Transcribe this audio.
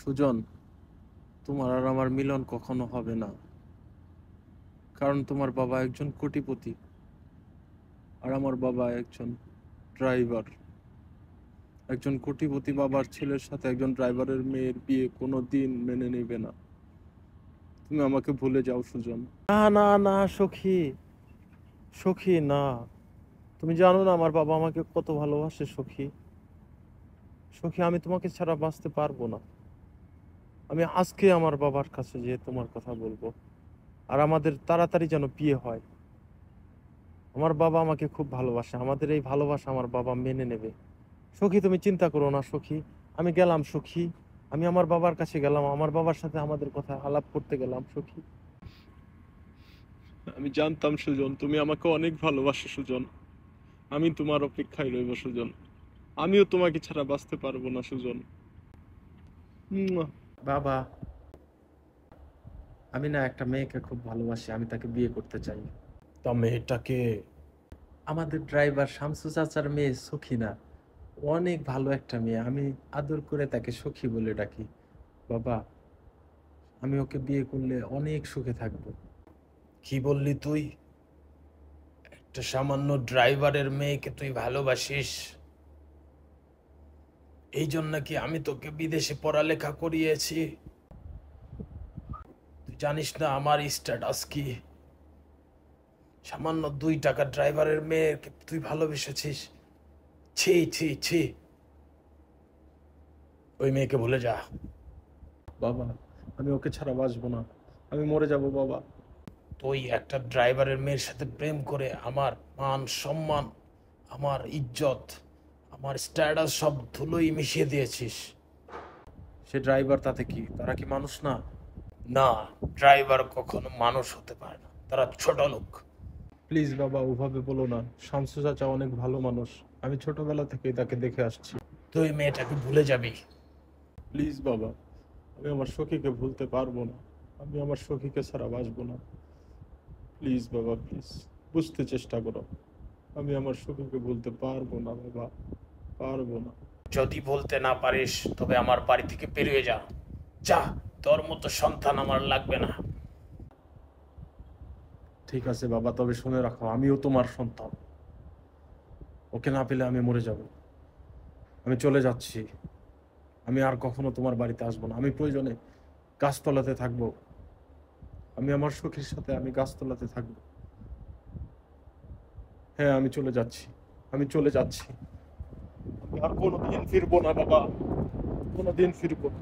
সুজন তোমার আর আমার মিলন কখনো হবে না কারণ তোমার বাবা একজন কোটিপতি আর আমার বাবা একজন ড্রাইভার একজন কোটিপতি বাবার ছেলের সাথে একজন ড্রাইভারের মেয়ের বিয়ে কোনো দিন মেনে নেবে না তুমি আমাকে ভুলে যাও সুজন না না না সখী সখী না তুমি জানো না আমার বাবা আমাকে কত ভালোবাসে সখী সখী আমি তোমাকে ছাড়া বাঁচতে পারবো না আমি আজকে আমার বাবার কাছে যেয়ে তোমার কথা বলবো আর আমাদের তাড়াতাড়ি যেন বিয়ে হয় আমার বাবা আমাকে খুব ভালোবাসে আমাদের এই ভালোবাসা আমার বাবা মেনে নেবে সখী তুমি চিন্তা করো না সখী আমি গেলাম সখী আমি আমার বাবার কাছে গেলাম আমার বাবার সাথে আমাদের কথা আলাপ করতে গেলাম সখী আমি জানতাম সুজন তুমি আমাকে অনেক ভালোবাসো সুজন আমি তোমার অপেক্ষায় রইব সুজন আমিও তোমাকে ছাড়া বাঁচতে পারবো না সুজন বাবা আমি না একটা মেয়েকে খুব ভালোবাসি আমি তাকে বিয়ে করতে চাই তা মেয়েটাকে আমাদের ড্রাইভার শামসু চাচার মেয়ে না অনেক ভালো একটা মেয়ে আমি আদর করে তাকে সখী বলে ডাকি বাবা আমি ওকে বিয়ে করলে অনেক সুখে থাকবো কি বললি তুই একটা সামান্য ড্রাইভারের মেয়েকে তুই ভালোবাসিস এই জন্য কি আমি তোকে বিদেশে পড়ালেখা করিয়েছি তুই জানিস না আমার স্ট্যাটাস কি সামান্য দুই টাকা ড্রাইভারের মেয়েকে তুই ভালোবেসেছিস ছি ছি ছি ওই মেয়েকে ভুলে যা বাবা আমি ওকে ছাড়া বাঁচবো না আমি মরে যাব বাবা তুই একটা ড্রাইভারের মেয়ের সাথে প্রেম করে আমার মান সম্মান আমার ইজ্জত আমার স্ট্যাটাস সব ধুলোই মিশিয়ে দিয়েছিস সে ড্রাইভার তাতে কি তারা কি মানুষ না না ড্রাইভার কখনো মানুষ হতে পারে না তারা ছোট লোক প্লিজ বাবা ওভাবে বলো না শামসু চাচা অনেক ভালো মানুষ আমি ছোটবেলা থেকেই তাকে দেখে আসছি তুই মেয়েটাকে ভুলে যাবি প্লিজ বাবা আমি আমার সখীকে ভুলতে পারবো না আমি আমার সখীকে ছাড়া বাঁচবো না প্লিজ বাবা প্লিজ বুঝতে চেষ্টা করো আমি আমার সখীকে ভুলতে পারবো না বাবা পারবো না যদি বলতে না পারিস তবে আমার বাড়ি থেকে বেরিয়ে যা যা তোর মতো সন্তান আমার লাগবে না ঠিক আছে বাবা তবে শুনে রাখো আমিও তোমার সন্তান ওকে না পেলে আমি মরে যাব আমি চলে যাচ্ছি আমি আর কখনো তোমার বাড়িতে আসবো না আমি প্রয়োজনে গাছতলাতে থাকবো আমি আমার সখীর সাথে আমি গাছতলাতে থাকবো হ্যাঁ আমি চলে যাচ্ছি আমি চলে যাচ্ছি يكون دين فربون بابا يكون دين فربون